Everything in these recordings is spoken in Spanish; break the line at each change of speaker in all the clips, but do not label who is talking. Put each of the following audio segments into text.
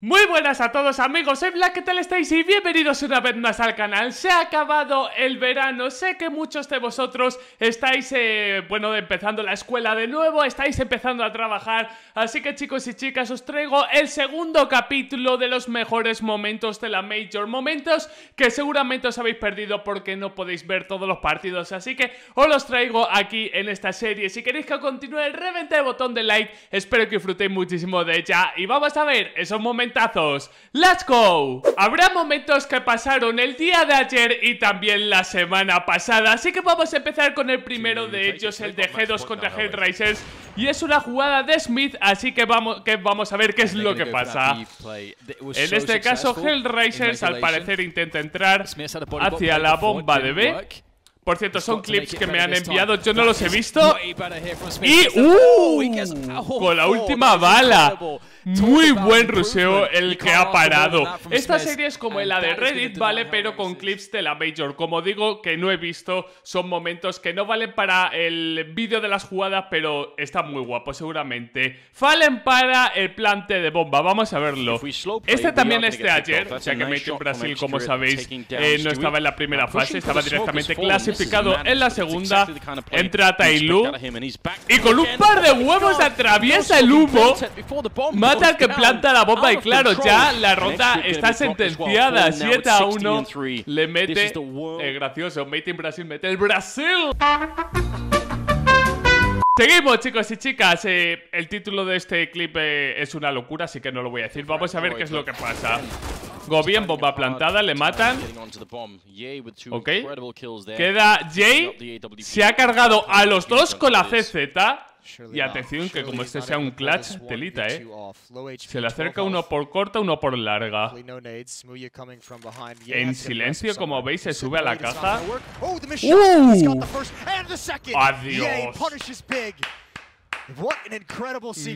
Muy buenas a todos amigos en Black, ¿qué tal estáis? Y bienvenidos una vez más al canal Se ha acabado el verano, sé que muchos de vosotros estáis, eh, bueno, empezando la escuela de nuevo Estáis empezando a trabajar, así que chicos y chicas os traigo el segundo capítulo de los mejores momentos de la Major Momentos que seguramente os habéis perdido porque no podéis ver todos los partidos Así que os los traigo aquí en esta serie Si queréis que continúe, reventé el botón de like Espero que disfrutéis muchísimo de ella Y vamos a ver esos momentos ¡Let's go! Habrá momentos que pasaron el día de ayer y también la semana pasada, así que vamos a empezar con el primero de ellos, el de G2 contra Hellraisers. Y es una jugada de Smith, así que vamos, que vamos a ver qué es lo que pasa.
En
este caso, Hellraisers al parecer intenta entrar hacia la bomba de B. Por cierto, son clips que me han enviado, yo no los he visto. Y, oh, ¡uh! Con la última bala. Muy buen ruseo el que ha parado. Esta serie es como la de Reddit, ¿vale? Pero con clips de la Major. Como digo, que no he visto, son momentos que no valen para el vídeo de las jugadas, pero está muy guapo, seguramente. Fallen para el plante de bomba, vamos a verlo. Este también este de ayer, sea que Major Brasil, como sabéis, eh, no estaba en la primera fase, estaba directamente clasificado en la segunda. Entra Tailu y con un par de huevos atraviesa el humo que planta la bomba y claro, ya la ronda está sentenciada. 7 a 1 le mete... Es eh, gracioso, Mate in Brasil mete el Brasil. Seguimos chicos y chicas, eh, el título de este clip eh, es una locura, así que no lo voy a decir, vamos a ver qué es lo que pasa. Gobien, bomba plantada, le matan.
Ok. Queda Jay. Se ha cargado a los dos con la
CZ. Y atención que como este sea un clutch, telita, ¿eh? Se le acerca uno por corta, uno por larga. En silencio, como veis, se sube a la caja.
¡Uh! ¡Adiós!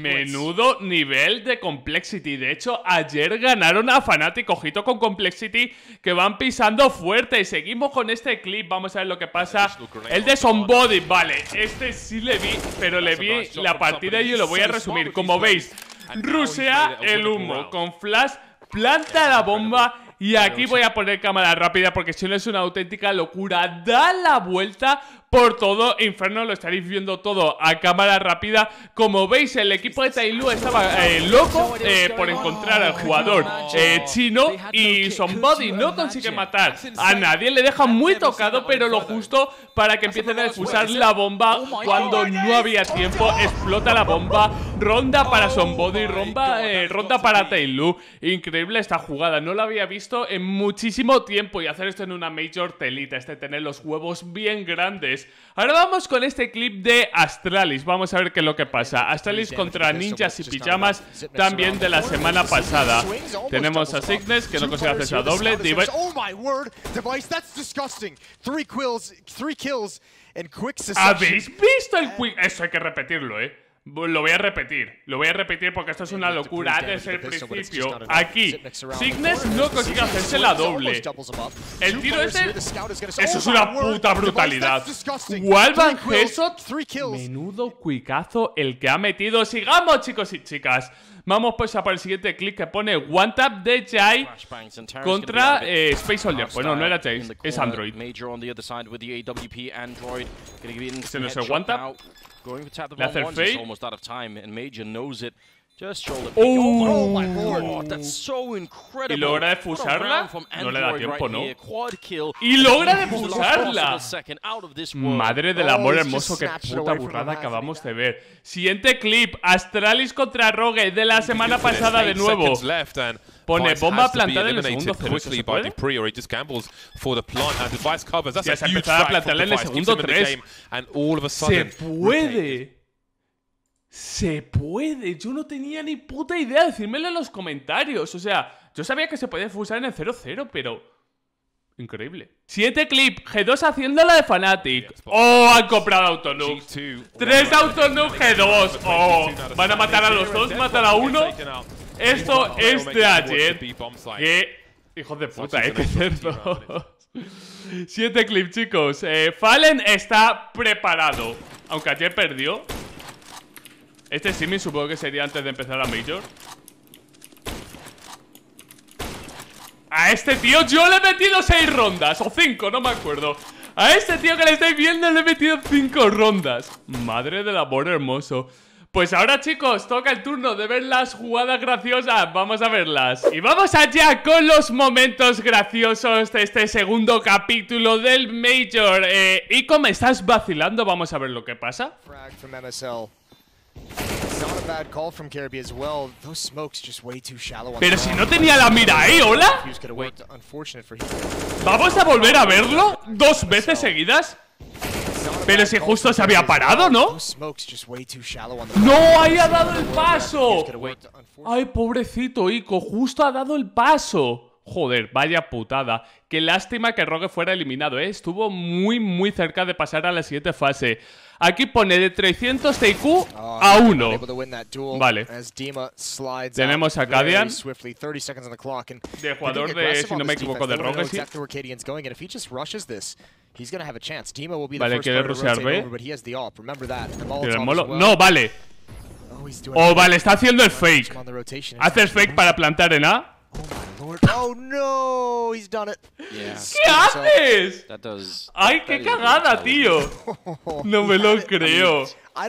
Menudo nivel de complexity. De hecho, ayer ganaron a Fanatic, Ojito con complexity que van pisando fuerte. Y seguimos con este clip. Vamos a ver lo que pasa. El de body, Vale, este sí le vi, pero le vi la partida y yo lo voy a resumir. Como veis, rusea el humo con flash, planta la bomba. Y aquí voy a poner cámara rápida porque si no es una auténtica locura. Da la vuelta, por todo Inferno, lo estaréis viendo todo a cámara rápida. Como veis, el equipo de Tailu estaba eh, loco eh, por encontrar al jugador eh, chino y Somebody no consigue matar a nadie, le deja muy tocado, pero lo justo para que empiecen a expulsar la bomba cuando no había tiempo, explota la bomba, ronda para Somebody, ronda, ronda para Tailu. Increíble esta jugada, no la había visto en muchísimo tiempo y hacer esto en una Major telita, este tener los huevos bien grandes Ahora vamos con este clip de Astralis. Vamos a ver qué es lo que pasa. Astralis contra ninjas y pijamas, también de la semana pasada. Tenemos a Sickness, que no consigue hacer a doble. ¿Habéis visto el quick? Eso hay que repetirlo, eh. Lo voy a repetir, lo voy a repetir porque esto es una locura desde el principio. Aquí, Signes no consigue hacerse la doble. El tiro ese, eso es una puta brutalidad. ¿Cuál Van Menudo cuicazo el que ha metido. Sigamos, chicos y chicas. Vamos pues a por el siguiente clic que pone One Tap de Jai contra eh, Space Soldier. Bueno, no era Jai, es Android. Se
este nos el One
Tap. Le hace el fake. Oh, Oh,
y logra defusarla. No le da tiempo, ¿no? Y logra defusarla.
Madre del amor oh, hermoso, qué puta burrada acabamos de ver. Siguiente clip, Astralis contra Rogue de la semana pasada de nuevo. Pone bomba plantada en el segundo tres se puede? a plantarla en el segundo 3. Se puede. Se puede, yo no tenía ni puta idea, decírmelo en los comentarios. O sea, yo sabía que se podía fusar en el 0-0, pero. Increíble. siete clip, G2 haciendo la de Fanatic. Oh, pues, han comprado Autonux. ¡Tres Autonux G2. Oh, van a matar a los dos, ¿Matar a uno. Esto es de ayer. Qué hijos de puta, eh, que cerdo. 7 clip, chicos. Eh, Fallen está preparado. Aunque ayer perdió. Este Simi supongo que sería antes de empezar a Major. A este tío yo le he metido seis rondas O cinco, no me acuerdo A este tío que le estáis viendo le he metido cinco rondas Madre del amor hermoso pues ahora chicos, toca el turno de ver las jugadas graciosas Vamos a verlas Y vamos allá con los momentos graciosos de este segundo capítulo del Major eh, Y como estás vacilando, vamos a ver lo que pasa Frag
from MSL. Pero si no tenía la mira ahí, ¿hola? ¿Vamos a volver a verlo?
¿Dos veces seguidas? Pero si justo se había parado, ¿no?
¡No! ¡Ahí ha dado el paso!
¡Ay, pobrecito Ico! ¡Justo ha dado el paso! Joder, vaya putada. Qué lástima que Rogue fuera eliminado, ¿eh? Estuvo muy, muy cerca de pasar a la siguiente fase. Aquí pone de 300 TQ a 1. Vale.
Tenemos a Kadian. De jugador de, si no me equivoco, de Rogue, sí. vale, quiere rushear B. No, vale.
Oh, oh vale, está haciendo el fake. Hace el fake para plantar en A. Oh,
Oh no, he's hecho it. ¿Qué
haces? Ay, qué cagada, tío. No me lo creo. I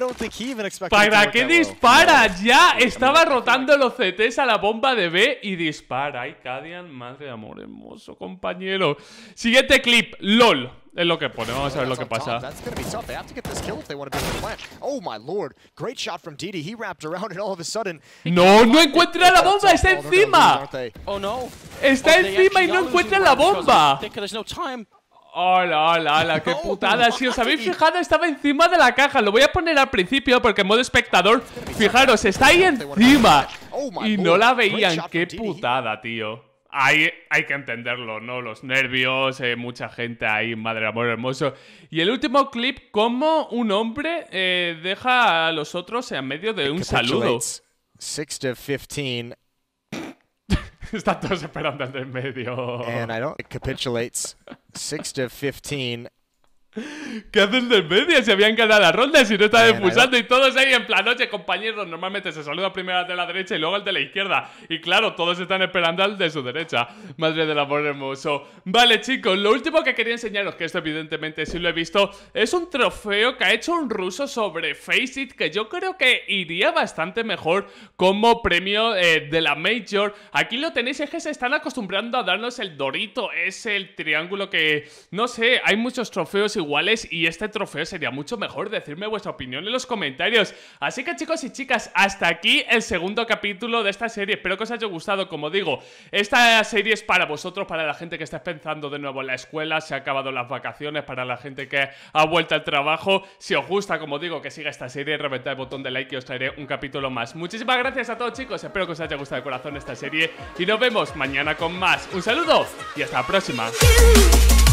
¿Para qué dispara? Ya estaba rotando los CTs a la bomba de B y dispara. Ay, Cadian, madre de amor hermoso, compañero. Siguiente clip, LOL. Es lo que pone, vamos a ver lo que pasa. No, no encuentra la bomba, está encima.
Está encima y no encuentra la bomba.
Hola, hola, hola, qué putada. Si os habéis fijado, estaba encima de la caja. Lo voy a poner al principio porque en modo espectador, fijaros, está ahí encima. Oh y no la veían, qué putada, tío hay, hay que entenderlo, ¿no? Los nervios, eh, mucha gente ahí, madre amor hermoso. Y el último clip, cómo un hombre eh, deja a los otros en medio de un saludo.
6 to 15. Están todos esperando al medio. And I don't. It capitulates 6 to 15
¿Qué hacen de media? Se habían ganado la ronda si no está defusando y todos ahí en plan, oye, compañeros, normalmente se saluda primero al de la derecha y luego al de la izquierda. Y claro, todos están esperando al de su derecha. Madre del amor hermoso. Vale, chicos, lo último que quería enseñaros, que esto evidentemente sí lo he visto, es un trofeo que ha hecho un ruso sobre Face It, que yo creo que iría bastante mejor como premio eh, de la Major. Aquí lo tenéis, es que se están acostumbrando a darnos el dorito, es el triángulo que, no sé, hay muchos trofeos y iguales y este trofeo sería mucho mejor. decirme vuestra opinión en los comentarios. Así que chicos y chicas, hasta aquí el segundo capítulo de esta serie. Espero que os haya gustado, como digo, esta serie es para vosotros, para la gente que está pensando de nuevo en la escuela, se han acabado las vacaciones, para la gente que ha vuelto al trabajo. Si os gusta, como digo, que siga esta serie, reventad el botón de like y os traeré un capítulo más. Muchísimas gracias a todos chicos, espero que os haya gustado de corazón esta serie y nos vemos mañana con más. Un saludo y hasta la próxima.